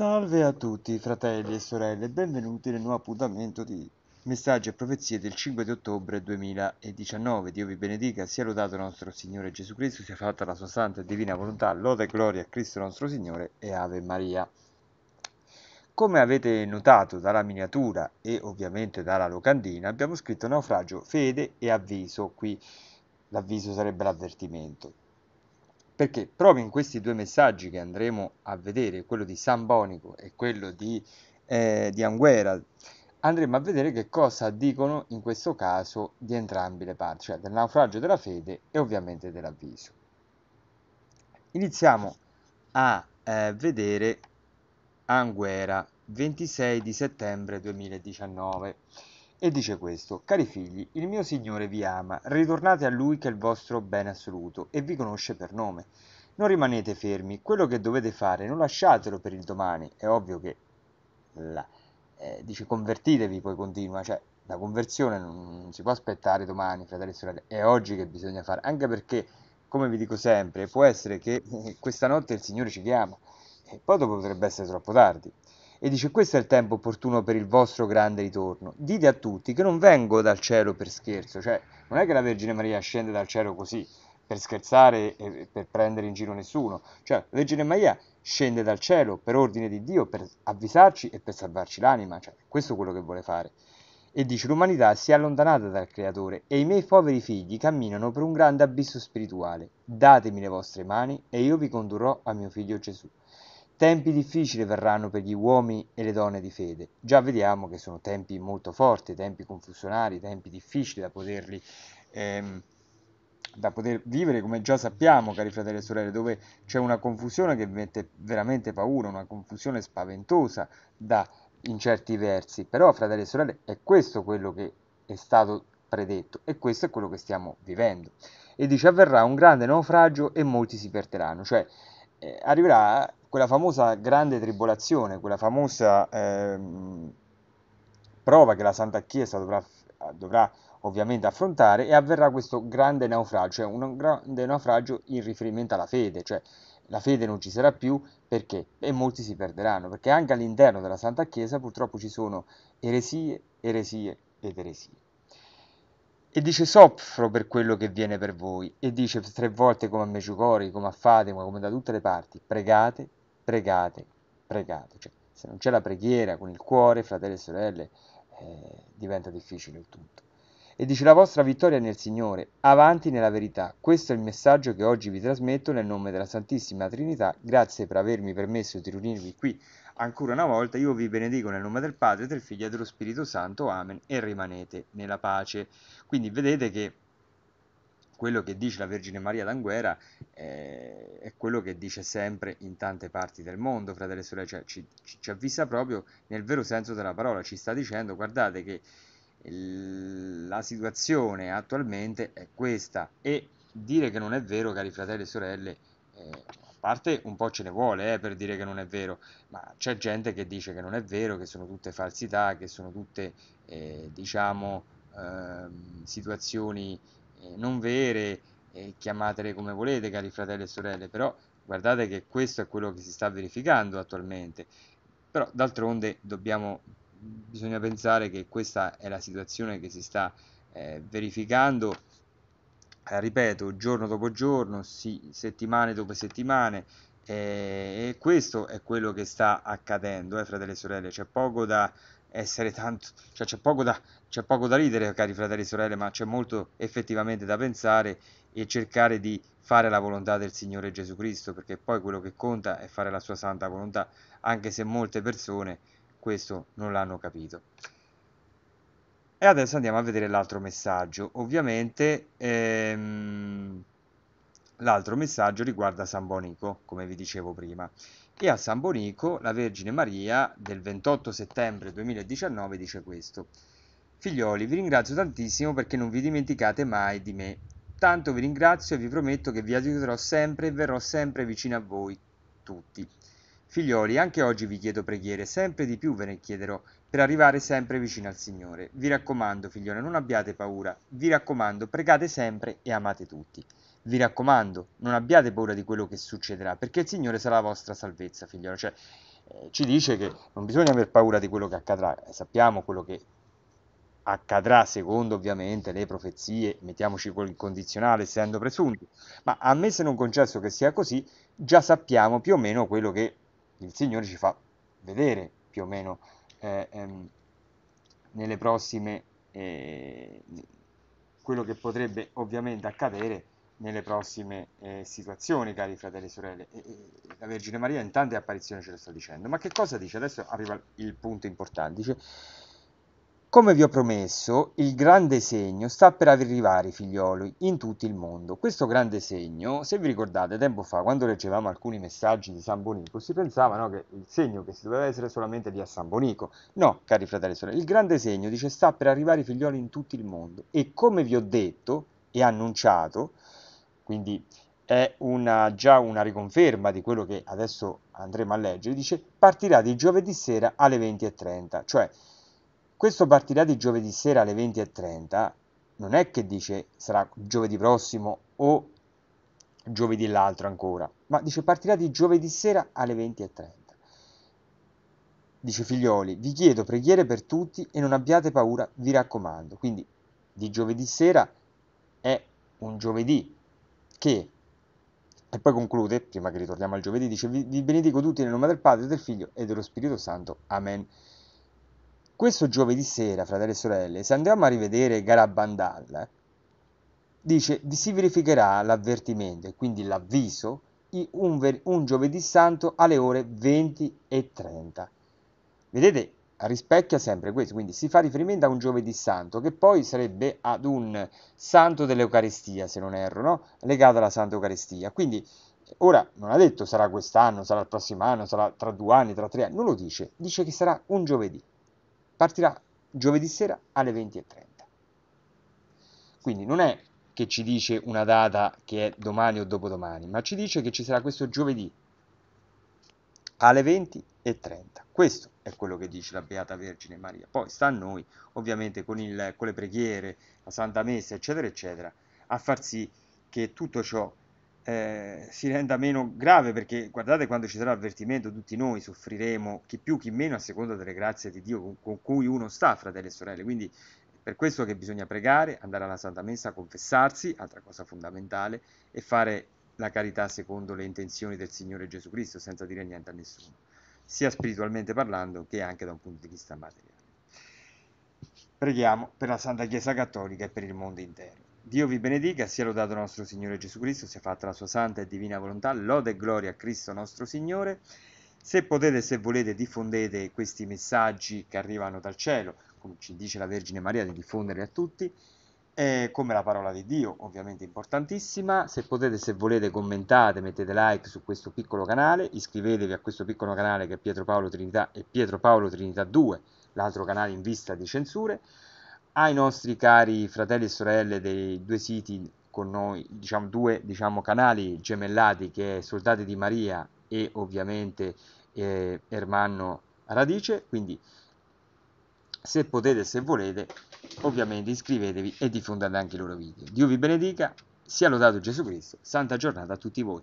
Salve a tutti fratelli e sorelle, benvenuti nel nuovo appuntamento di Messaggi e Profezie del 5 di ottobre 2019. Dio vi benedica, sia lodato il nostro Signore Gesù Cristo, sia fatta la sua santa e divina volontà, lode e gloria a Cristo nostro Signore e Ave Maria. Come avete notato dalla miniatura e ovviamente dalla locandina, abbiamo scritto naufragio, fede e avviso, qui l'avviso sarebbe l'avvertimento perché proprio in questi due messaggi che andremo a vedere, quello di San Bonico e quello di, eh, di Anguera, andremo a vedere che cosa dicono in questo caso di entrambe le parti, cioè del naufragio della fede e ovviamente dell'avviso. Iniziamo a eh, vedere Anguera 26 di settembre 2019 e dice questo, cari figli, il mio Signore vi ama, ritornate a Lui che è il vostro bene assoluto e vi conosce per nome. Non rimanete fermi, quello che dovete fare non lasciatelo per il domani, è ovvio che la, eh, dice convertitevi poi continua, cioè la conversione non, non si può aspettare domani, fratelli e sorelle, è oggi che bisogna fare, anche perché, come vi dico sempre, può essere che eh, questa notte il Signore ci chiama e poi dopo potrebbe essere troppo tardi e dice questo è il tempo opportuno per il vostro grande ritorno. Dite a tutti che non vengo dal cielo per scherzo, cioè non è che la Vergine Maria scende dal cielo così per scherzare e per prendere in giro nessuno, cioè la Vergine Maria scende dal cielo per ordine di Dio, per avvisarci e per salvarci l'anima, cioè questo è quello che vuole fare. E dice l'umanità si è allontanata dal Creatore e i miei poveri figli camminano per un grande abisso spirituale. Datemi le vostre mani e io vi condurrò a mio figlio Gesù. Tempi difficili verranno per gli uomini e le donne di fede. Già vediamo che sono tempi molto forti, tempi confusionari, tempi difficili da poterli ehm, da poter vivere, come già sappiamo, cari fratelli e sorelle, dove c'è una confusione che mette veramente paura, una confusione spaventosa da, in certi versi. Però, fratelli e sorelle, è questo quello che è stato predetto e questo è quello che stiamo vivendo. E dice avverrà un grande naufragio e molti si perderanno, cioè eh, arriverà quella famosa grande tribolazione, quella famosa ehm, prova che la Santa Chiesa dovrà, dovrà, ovviamente affrontare e avverrà questo grande naufragio, cioè un grande naufragio in riferimento alla fede, cioè la fede non ci sarà più perché? E molti si perderanno, perché anche all'interno della Santa Chiesa purtroppo ci sono eresie, eresie ed eresie. E dice soffro per quello che viene per voi. E dice tre volte come a Meciucori, come a Fatima, come da tutte le parti. Pregate, pregate, pregate. Cioè, se non c'è la preghiera con il cuore, fratelli e sorelle, eh, diventa difficile il tutto e dice la vostra vittoria nel Signore, avanti nella verità. Questo è il messaggio che oggi vi trasmetto nel nome della Santissima Trinità. Grazie per avermi permesso di riunirvi qui ancora una volta. Io vi benedico nel nome del Padre, del Figlio e dello Spirito Santo. Amen. E rimanete nella pace. Quindi vedete che quello che dice la Vergine Maria d'Anguera eh, è quello che dice sempre in tante parti del mondo, fratelli e sorelle, cioè ci, ci avvisa proprio nel vero senso della parola, ci sta dicendo guardate che la situazione attualmente è questa e dire che non è vero, cari fratelli e sorelle, eh, a parte un po' ce ne vuole eh, per dire che non è vero, ma c'è gente che dice che non è vero, che sono tutte falsità, che sono tutte, eh, diciamo, ehm, situazioni eh, non vere, eh, chiamatele come volete, cari fratelli e sorelle, però guardate che questo è quello che si sta verificando attualmente. Però d'altronde dobbiamo bisogna pensare che questa è la situazione che si sta eh, verificando, eh, ripeto, giorno dopo giorno, sì, settimane dopo settimane, eh, e questo è quello che sta accadendo, eh, fratelli e sorelle, c'è poco da essere tanto, cioè c'è poco, da, c'è poco da ridere, cari fratelli e sorelle, ma c'è molto effettivamente da pensare e cercare di fare la volontà del Signore Gesù Cristo, perché poi quello che conta è fare la sua santa volontà, anche se molte persone questo non l'hanno capito. E adesso andiamo a vedere l'altro messaggio. Ovviamente ehm, l'altro messaggio riguarda San Bonico, come vi dicevo prima. E a San Bonico la Vergine Maria del 28 settembre 2019 dice questo. Figlioli, vi ringrazio tantissimo perché non vi dimenticate mai di me. Tanto vi ringrazio e vi prometto che vi aiuterò sempre e verrò sempre vicino a voi tutti. Figlioli, anche oggi vi chiedo preghiere, sempre di più ve ne chiederò, per arrivare sempre vicino al Signore. Vi raccomando, figliole, non abbiate paura. Vi raccomando, pregate sempre e amate tutti. Vi raccomando, non abbiate paura di quello che succederà, perché il Signore sarà la vostra salvezza, figliolo. Cioè, eh, ci dice che non bisogna aver paura di quello che accadrà. Eh, sappiamo quello che accadrà secondo ovviamente le profezie, mettiamoci col condizionale essendo presunti, ma a me se non concesso che sia così, già sappiamo più o meno quello che il Signore ci fa vedere più o meno eh, ehm, nelle prossime eh, quello che potrebbe ovviamente accadere nelle prossime eh, situazioni, cari fratelli e sorelle. E, e, la Vergine Maria in tante apparizioni ce lo sta dicendo. Ma che cosa dice? Adesso arriva il punto importante. Dice come vi ho promesso, il grande segno sta per arrivare, figlioli, in tutto il mondo. Questo grande segno, se vi ricordate, tempo fa, quando leggevamo alcuni messaggi di San Bonico, si pensava no, che il segno che si doveva essere solamente lì a San Bonico. No, cari fratelli e sorelle, il grande segno, dice, sta per arrivare, figlioli, in tutto il mondo. E come vi ho detto e annunciato, quindi è una, già una riconferma di quello che adesso andremo a leggere, dice, partirà di giovedì sera alle 20.30, cioè questo partirà di giovedì sera alle 20.30, non è che dice sarà giovedì prossimo o giovedì l'altro ancora, ma dice partirà di giovedì sera alle 20.30. Dice figlioli, vi chiedo preghiere per tutti e non abbiate paura, vi raccomando. Quindi di giovedì sera è un giovedì che, e poi conclude, prima che ritorniamo al giovedì, dice vi, vi benedico tutti nel nome del Padre, del Figlio e dello Spirito Santo. Amen questo giovedì sera, fratelli e sorelle, se andiamo a rivedere Garabandal, dice si verificherà l'avvertimento e quindi l'avviso un, ver- un, giovedì santo alle ore 20 e 30. Vedete, rispecchia sempre questo, quindi si fa riferimento a un giovedì santo che poi sarebbe ad un santo dell'Eucaristia, se non erro, no? legato alla Santa Eucaristia. Quindi ora non ha detto sarà quest'anno, sarà il prossimo anno, sarà tra due anni, tra tre anni, non lo dice, dice che sarà un giovedì partirà giovedì sera alle 20.30. Quindi non è che ci dice una data che è domani o dopodomani, ma ci dice che ci sarà questo giovedì alle 20.30. Questo è quello che dice la Beata Vergine Maria. Poi sta a noi, ovviamente, con, il, con le preghiere, la Santa Messa, eccetera, eccetera, a far sì che tutto ciò eh, si renda meno grave perché guardate quando ci sarà avvertimento tutti noi soffriremo chi più chi meno a seconda delle grazie di Dio con, con cui uno sta fratelli e sorelle quindi per questo che bisogna pregare andare alla Santa Messa confessarsi altra cosa fondamentale e fare la carità secondo le intenzioni del Signore Gesù Cristo senza dire niente a nessuno sia spiritualmente parlando che anche da un punto di vista materiale preghiamo per la Santa Chiesa Cattolica e per il mondo intero Dio vi benedica, sia lodato nostro Signore Gesù Cristo, sia fatta la sua santa e divina volontà, lode e gloria a Cristo nostro Signore. Se potete, se volete, diffondete questi messaggi che arrivano dal cielo, come ci dice la Vergine Maria, di diffonderli a tutti, eh, come la parola di Dio, ovviamente importantissima. Se potete, se volete, commentate, mettete like su questo piccolo canale, iscrivetevi a questo piccolo canale che è Pietro Paolo Trinità e Pietro Paolo Trinità 2, l'altro canale in vista di censure ai nostri cari fratelli e sorelle dei due siti con noi, diciamo due diciamo, canali gemellati che è Soldati di Maria e ovviamente eh, Ermanno Radice, quindi se potete, se volete, ovviamente iscrivetevi e diffondate anche i loro video. Dio vi benedica, sia lodato Gesù Cristo, santa giornata a tutti voi.